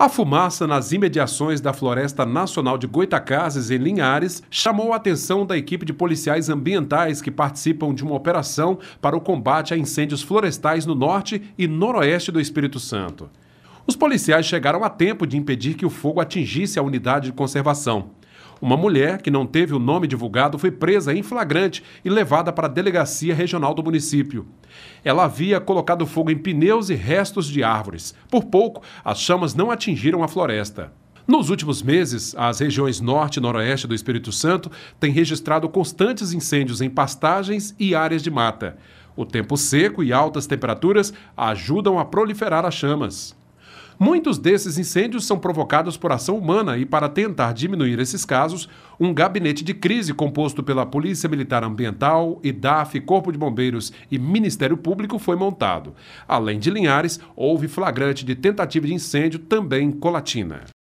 A fumaça nas imediações da Floresta Nacional de Goitacazes, em Linhares, chamou a atenção da equipe de policiais ambientais que participam de uma operação para o combate a incêndios florestais no norte e noroeste do Espírito Santo. Os policiais chegaram a tempo de impedir que o fogo atingisse a unidade de conservação. Uma mulher, que não teve o nome divulgado, foi presa em flagrante e levada para a delegacia regional do município. Ela havia colocado fogo em pneus e restos de árvores. Por pouco, as chamas não atingiram a floresta. Nos últimos meses, as regiões norte e noroeste do Espírito Santo têm registrado constantes incêndios em pastagens e áreas de mata. O tempo seco e altas temperaturas ajudam a proliferar as chamas. Muitos desses incêndios são provocados por ação humana e, para tentar diminuir esses casos, um gabinete de crise composto pela Polícia Militar Ambiental, IDAF, Corpo de Bombeiros e Ministério Público foi montado. Além de Linhares, houve flagrante de tentativa de incêndio também em Colatina.